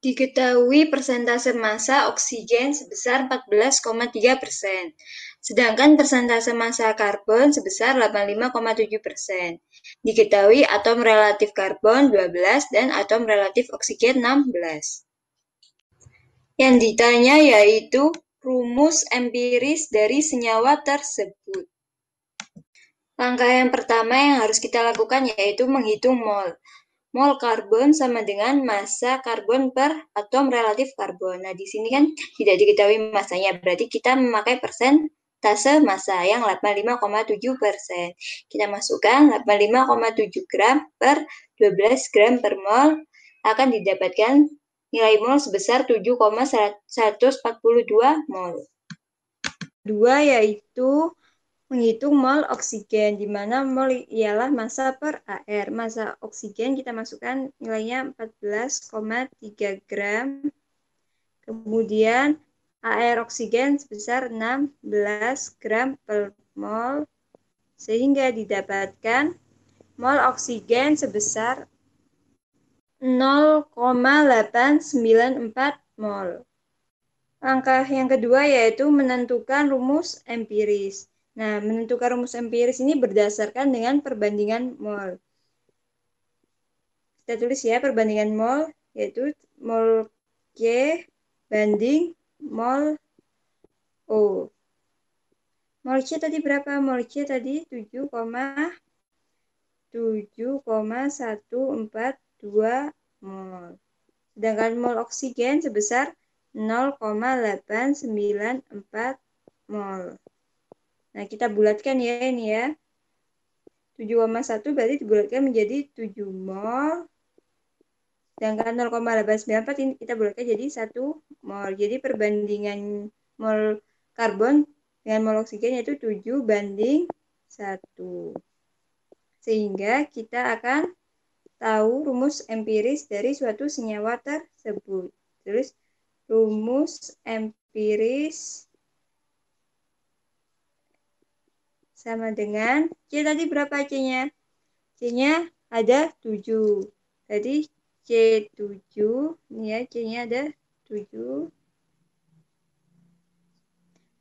diketahui persentase massa oksigen sebesar 14,3 persen, sedangkan persentase massa karbon sebesar 85,7 persen. Diketahui atom relatif karbon 12 dan atom relatif oksigen 16. Yang ditanya yaitu rumus empiris dari senyawa tersebut. Langkah yang pertama yang harus kita lakukan yaitu menghitung mol mol karbon sama dengan massa karbon per atom relatif karbon. Nah, di sini kan tidak diketahui massanya, berarti kita memakai persen tase massa yang 85,7 persen. Kita masukkan 85,7 gram per 12 gram per mol akan didapatkan nilai mol sebesar 7,142 mol. Dua yaitu menghitung mol oksigen, di mana mol ialah massa per AR. Massa oksigen kita masukkan nilainya 14,3 gram. Kemudian AR oksigen sebesar 16 gram per mol, sehingga didapatkan mol oksigen sebesar 0,894 mol. Langkah yang kedua yaitu menentukan rumus empiris. Nah, menentukan rumus empiris ini berdasarkan dengan perbandingan mol. Kita tulis ya perbandingan mol, yaitu mol G banding mol O. Mol C tadi berapa? Mol C tadi 7,7,142 mol. Sedangkan mol oksigen sebesar 0,894 mol. Nah, kita bulatkan ya ini ya. 7,1 berarti dibulatkan menjadi 7 mol. Sedangkan 0,894 ini kita bulatkan jadi 1 mol. Jadi perbandingan mol karbon dengan mol oksigen yaitu 7 banding 1. Sehingga kita akan tahu rumus empiris dari suatu senyawa tersebut. Terus rumus empiris sama dengan C tadi berapa C-nya? C-nya ada 7. Jadi C7, ini ya C-nya ada 7.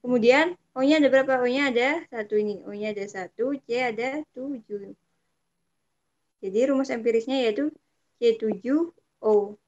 Kemudian O-nya ada berapa? O-nya ada satu ini. O-nya ada satu, C ada 7. Jadi rumus empirisnya yaitu C7O.